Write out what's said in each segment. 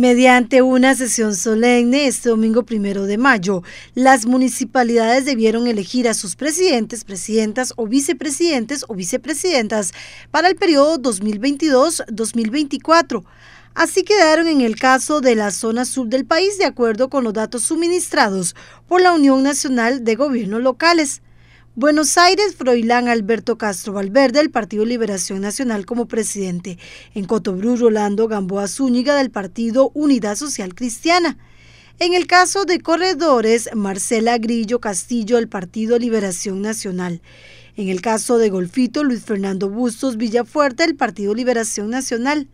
Mediante una sesión solemne este domingo primero de mayo, las municipalidades debieron elegir a sus presidentes, presidentas o vicepresidentes o vicepresidentas para el periodo 2022-2024. Así quedaron en el caso de la zona sur del país de acuerdo con los datos suministrados por la Unión Nacional de Gobiernos Locales. Buenos Aires, Froilán Alberto Castro Valverde, del Partido Liberación Nacional como presidente. En Cotobrú, Rolando Gamboa Zúñiga, del Partido Unidad Social Cristiana. En el caso de Corredores, Marcela Grillo Castillo, del Partido Liberación Nacional. En el caso de Golfito, Luis Fernando Bustos Villafuerte, del Partido Liberación Nacional.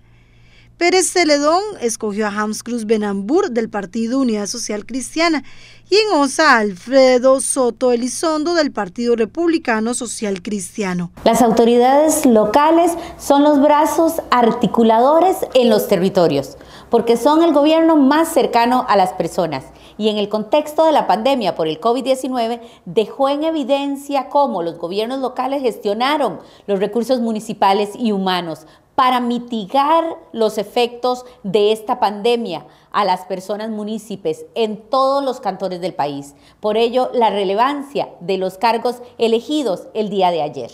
Pérez Celedón escogió a Hams Cruz Benambur del Partido Unidad Social Cristiana y en OSA Alfredo Soto Elizondo del Partido Republicano Social Cristiano. Las autoridades locales son los brazos articuladores en los territorios, porque son el gobierno más cercano a las personas y en el contexto de la pandemia por el COVID-19 dejó en evidencia cómo los gobiernos locales gestionaron los recursos municipales y humanos para mitigar los efectos de esta pandemia a las personas municipales en todos los cantones del país. Por ello, la relevancia de los cargos elegidos el día de ayer.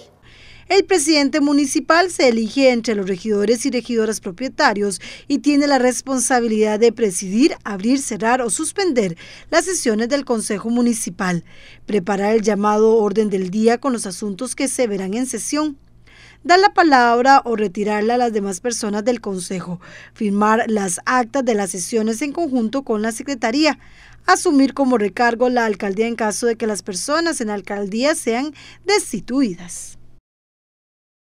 El presidente municipal se elige entre los regidores y regidoras propietarios y tiene la responsabilidad de presidir, abrir, cerrar o suspender las sesiones del Consejo Municipal, preparar el llamado orden del día con los asuntos que se verán en sesión dar la palabra o retirarla a las demás personas del Consejo, firmar las actas de las sesiones en conjunto con la Secretaría, asumir como recargo la alcaldía en caso de que las personas en alcaldía sean destituidas.